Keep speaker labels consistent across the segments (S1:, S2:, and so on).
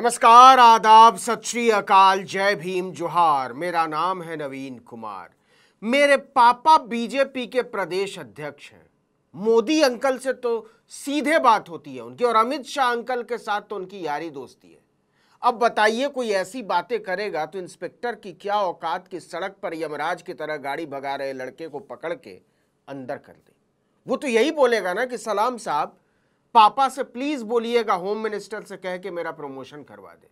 S1: नमस्कार आदाब सत श्री अकाल जय भीम जोहार मेरा नाम है नवीन कुमार मेरे पापा बीजेपी के प्रदेश अध्यक्ष हैं मोदी अंकल से तो सीधे बात होती है उनकी और अमित शाह अंकल के साथ तो उनकी यारी दोस्ती है अब बताइए कोई ऐसी बातें करेगा तो इंस्पेक्टर की क्या औकात की सड़क पर यमराज की तरह गाड़ी भगा रहे लड़के को पकड़ के अंदर कर दे वो तो यही बोलेगा ना कि सलाम साहब पापा से प्लीज बोलिएगा होम मिनिस्टर से कह के मेरा प्रमोशन करवा दे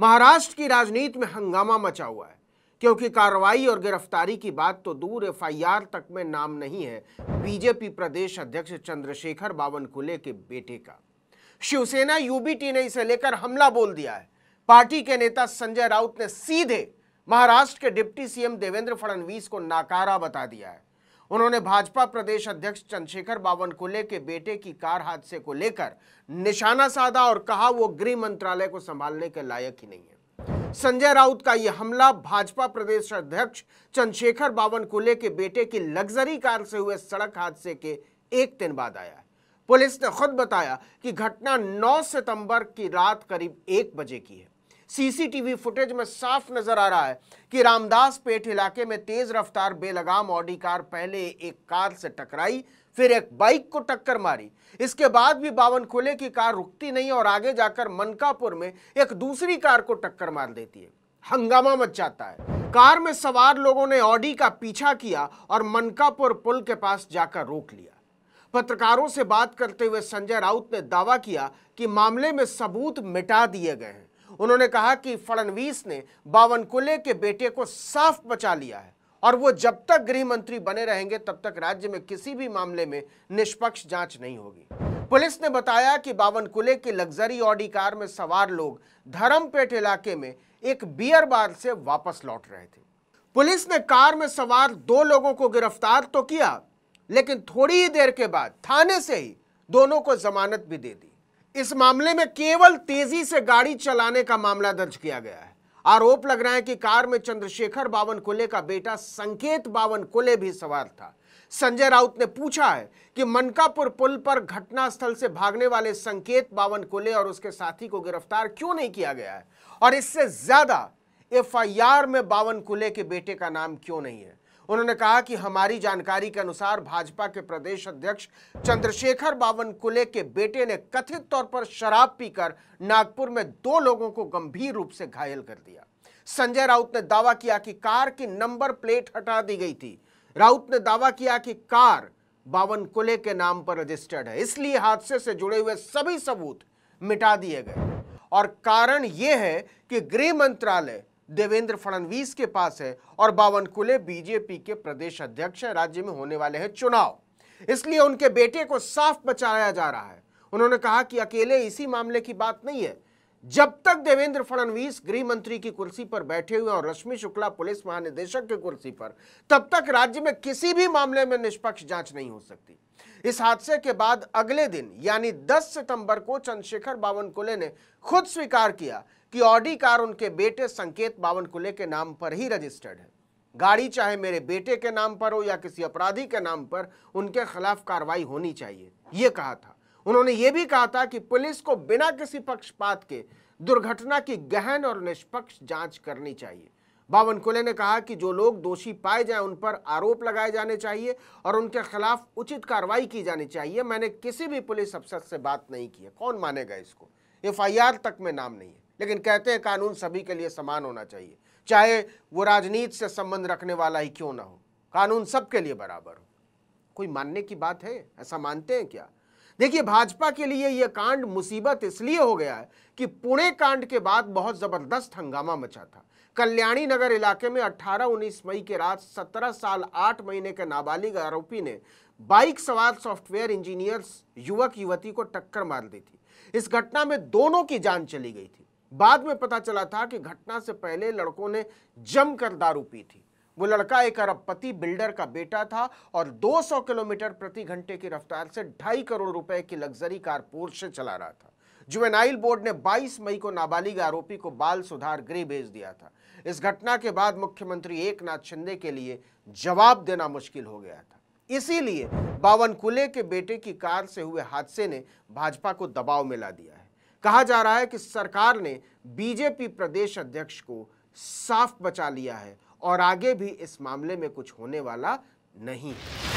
S1: महाराष्ट्र की राजनीति में हंगामा मचा हुआ है क्योंकि कार्रवाई और गिरफ्तारी की बात तो दूर एफआईआर तक में नाम नहीं है बीजेपी प्रदेश अध्यक्ष चंद्रशेखर बावनकुले के बेटे का शिवसेना यूबीटी ने इसे लेकर हमला बोल दिया है पार्टी के नेता संजय राउत ने सीधे महाराष्ट्र के डिप्टी सीएम देवेंद्र फडणवीस को नाकारा बता दिया है उन्होंने भाजपा प्रदेश अध्यक्ष चंद्रशेखर बावनकुले के बेटे की कार हादसे को लेकर निशाना साधा और कहा वो गृह मंत्रालय को संभालने के लायक ही नहीं है संजय राउत का यह हमला भाजपा प्रदेश अध्यक्ष चंद्रशेखर बावनकुले के बेटे की लग्जरी कार से हुए सड़क हादसे के एक दिन बाद आया है पुलिस ने खुद बताया कि घटना 9 सितंबर की रात करीब एक बजे की है सीसीटीवी फुटेज में साफ नजर आ रहा है कि रामदास पेट इलाके में तेज रफ्तार बेलगाम ऑडी कार पहले एक कार से टकराई फिर एक बाइक को टक्कर मारी इसके बाद भी बावन खुले की कार रुकती नहीं और आगे जाकर मनकापुर में एक दूसरी कार को टक्कर मार देती है हंगामा मच जाता है कार में सवार लोगों ने ऑडी का पीछा किया और मनकापुर पुल के पास जाकर रोक लिया पत्रकारों से बात करते हुए संजय राउत ने दावा किया कि मामले में सबूत मिटा दिए गए हैं उन्होंने कहा कि फडणवीस ने बावनकुले के बेटे को साफ बचा लिया है और वो जब तक गृह मंत्री बने रहेंगे तब तक राज्य में किसी भी मामले में निष्पक्ष जांच नहीं होगी पुलिस ने बताया कि बावनकुले की लग्जरी ऑडी कार में सवार लोग धर्मपेट इलाके में एक बियर बार से वापस लौट रहे थे पुलिस ने कार में सवार दो लोगों को गिरफ्तार तो किया लेकिन थोड़ी ही देर के बाद थाने से ही दोनों को जमानत भी दे दी इस मामले में केवल तेजी से गाड़ी चलाने का मामला दर्ज किया गया है आरोप लग रहा है कि कार में चंद्रशेखर बावन कुले का बेटा संकेत बावन कुले भी सवार था संजय राउत ने पूछा है कि मनकापुर पुल पर घटनास्थल से भागने वाले संकेत बावन कुले और उसके साथी को गिरफ्तार क्यों नहीं किया गया है और इससे ज्यादा एफ में बावन कुले के बेटे का नाम क्यों नहीं है उन्होंने कहा कि हमारी जानकारी के अनुसार भाजपा के प्रदेश अध्यक्ष चंद्रशेखर बावन कुले के बेटे ने कथित तौर पर शराब पीकर नागपुर में दो लोगों को गंभीर रूप से घायल कर दिया संजय राउत ने दावा किया कि कार की नंबर प्लेट हटा दी गई थी राउत ने दावा किया कि कार बावन कुले के नाम पर रजिस्टर्ड है इसलिए हादसे से जुड़े हुए सभी सबूत मिटा दिए गए और कारण यह है कि गृह मंत्रालय देवेंद्र फडणवीस के पास है और बावनकुले बीजेपी के प्रदेश अध्यक्ष राज्य में होने वाले हैं चुनाव इसलिए उनके बेटे को साफ बचाया जा रहा है उन्होंने कहा कि अकेले इसी मामले की बात नहीं है जब तक देवेंद्र फडणवीस गृह मंत्री की कुर्सी पर बैठे हुए और रश्मि शुक्ला पुलिस महानिदेशक की कुर्सी पर तब तक राज्य में किसी भी मामले में निष्पक्ष जांच नहीं हो सकती इस हादसे के बाद अगले दिन यानी 10 सितंबर को चंद्रशेखर बावनकुले ने खुद स्वीकार किया कि ऑडी कार उनके बेटे संकेत बावनकुले के नाम पर ही रजिस्टर्ड है गाड़ी चाहे मेरे बेटे के नाम पर हो या किसी अपराधी के नाम पर उनके खिलाफ कार्रवाई होनी चाहिए यह कहा था उन्होंने ये भी कहा था कि पुलिस को बिना किसी पक्षपात के दुर्घटना की गहन और निष्पक्ष जांच करनी चाहिए बावन कुले ने कहा कि जो लोग दोषी पाए जाएं उन पर आरोप लगाए जाने चाहिए और उनके खिलाफ उचित कार्रवाई की जानी चाहिए मैंने किसी भी पुलिस अफसर से बात नहीं की है कौन मानेगा इसको एफ तक में नाम नहीं है लेकिन कहते हैं कानून सभी के लिए समान होना चाहिए चाहे वो राजनीति से संबंध रखने वाला ही क्यों ना हो कानून सबके लिए बराबर हो कोई मानने की बात है ऐसा मानते हैं क्या देखिए भाजपा के लिए यह कांड मुसीबत इसलिए हो गया है कि पुणे कांड के बाद बहुत ज़बरदस्त हंगामा मचा था कल्याणी नगर इलाके में 18-19 मई के रात 17 साल 8 महीने के नाबालिग आरोपी ने बाइक सवार सॉफ्टवेयर इंजीनियर युवक युवती को टक्कर मार दी थी इस घटना में दोनों की जान चली गई थी बाद में पता चला था कि घटना से पहले लड़कों ने जमकर दारू पी थी वो लड़का एक अरबपति बिल्डर का बेटा था और 200 किलोमीटर प्रति घंटे की रफ्तार से ढाई करोड़ रुपए की लग्जरी कार पोर्शे चला रहा था जुवेनाइल बोर्ड ने 22 मई को नाबालिग आरोपी को बाल सुधार गृह भेज दिया था इस घटना के बाद मुख्यमंत्री एकनाथ शिंदे के लिए जवाब देना मुश्किल हो गया था इसीलिए बावनकुले के बेटे की कार से हुए हादसे ने भाजपा को दबाव में ला दिया है कहा जा रहा है कि सरकार ने बीजेपी प्रदेश अध्यक्ष को साफ बचा लिया है और आगे भी इस मामले में कुछ होने वाला नहीं है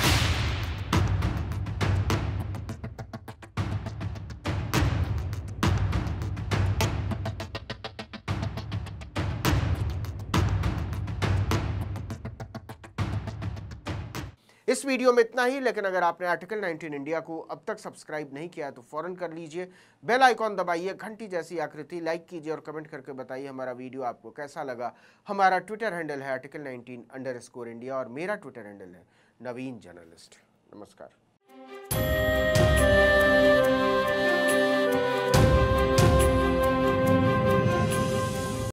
S1: इस वीडियो में इतना ही लेकिन अगर आपने आर्टिकल 19 इंडिया को अब तक सब्सक्राइब नहीं किया तो फ़ौरन कर लीजिए बेल आइकॉन दबाइए घंटी जैसी आकृति लाइक कीजिए और कमेंट करके बताइए हमारा वीडियो आपको कैसा लगा हमारा ट्विटर हैंडल है आर्टिकल नाइनटीन इंडिया और मेरा ट्विटर हैंडल है नवीन जर्नलिस्ट नमस्कार